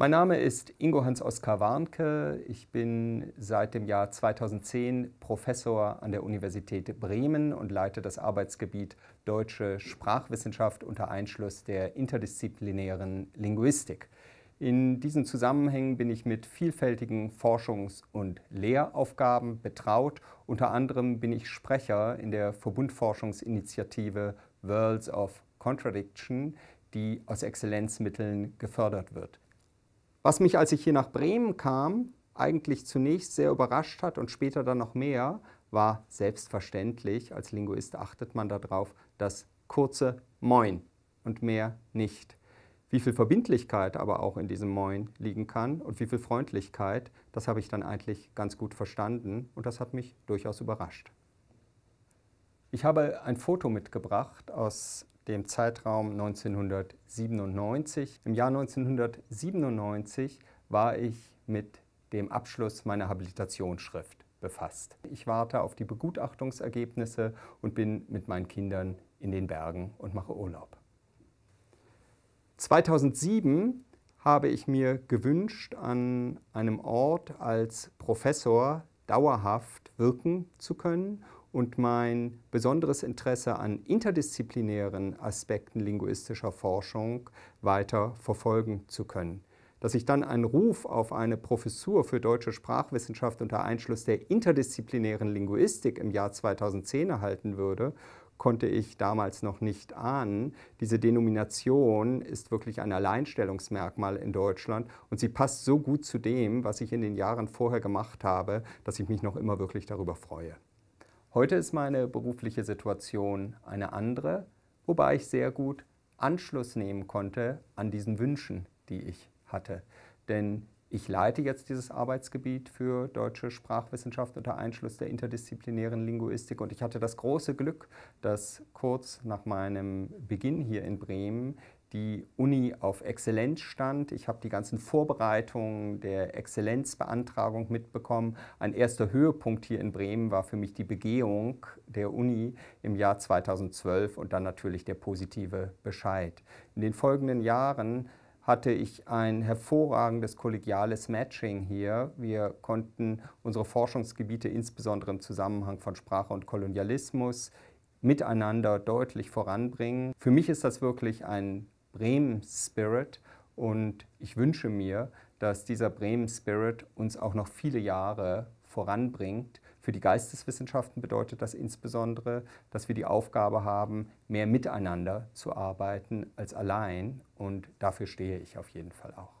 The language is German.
Mein Name ist Ingo Hans-Oskar Warnke. Ich bin seit dem Jahr 2010 Professor an der Universität Bremen und leite das Arbeitsgebiet Deutsche Sprachwissenschaft unter Einschluss der interdisziplinären Linguistik. In diesen Zusammenhängen bin ich mit vielfältigen Forschungs- und Lehraufgaben betraut. Unter anderem bin ich Sprecher in der Verbundforschungsinitiative Worlds of Contradiction, die aus Exzellenzmitteln gefördert wird. Was mich, als ich hier nach Bremen kam, eigentlich zunächst sehr überrascht hat und später dann noch mehr, war selbstverständlich, als Linguist achtet man darauf, das kurze Moin und mehr nicht. Wie viel Verbindlichkeit aber auch in diesem Moin liegen kann und wie viel Freundlichkeit, das habe ich dann eigentlich ganz gut verstanden und das hat mich durchaus überrascht. Ich habe ein Foto mitgebracht aus dem Zeitraum 1997. Im Jahr 1997 war ich mit dem Abschluss meiner Habilitationsschrift befasst. Ich warte auf die Begutachtungsergebnisse und bin mit meinen Kindern in den Bergen und mache Urlaub. 2007 habe ich mir gewünscht, an einem Ort als Professor dauerhaft wirken zu können und mein besonderes Interesse an interdisziplinären Aspekten linguistischer Forschung weiter verfolgen zu können. Dass ich dann einen Ruf auf eine Professur für deutsche Sprachwissenschaft unter Einschluss der interdisziplinären Linguistik im Jahr 2010 erhalten würde, konnte ich damals noch nicht ahnen. Diese Denomination ist wirklich ein Alleinstellungsmerkmal in Deutschland und sie passt so gut zu dem, was ich in den Jahren vorher gemacht habe, dass ich mich noch immer wirklich darüber freue. Heute ist meine berufliche Situation eine andere, wobei ich sehr gut Anschluss nehmen konnte an diesen Wünschen, die ich hatte. Denn ich leite jetzt dieses Arbeitsgebiet für deutsche Sprachwissenschaft unter Einschluss der interdisziplinären Linguistik und ich hatte das große Glück, dass kurz nach meinem Beginn hier in Bremen die Uni auf Exzellenz stand. Ich habe die ganzen Vorbereitungen der Exzellenzbeantragung mitbekommen. Ein erster Höhepunkt hier in Bremen war für mich die Begehung der Uni im Jahr 2012 und dann natürlich der positive Bescheid. In den folgenden Jahren hatte ich ein hervorragendes kollegiales Matching hier. Wir konnten unsere Forschungsgebiete insbesondere im Zusammenhang von Sprache und Kolonialismus miteinander deutlich voranbringen. Für mich ist das wirklich ein Bremen-Spirit und ich wünsche mir, dass dieser Bremen-Spirit uns auch noch viele Jahre voranbringt. Für die Geisteswissenschaften bedeutet das insbesondere, dass wir die Aufgabe haben, mehr miteinander zu arbeiten als allein und dafür stehe ich auf jeden Fall auch.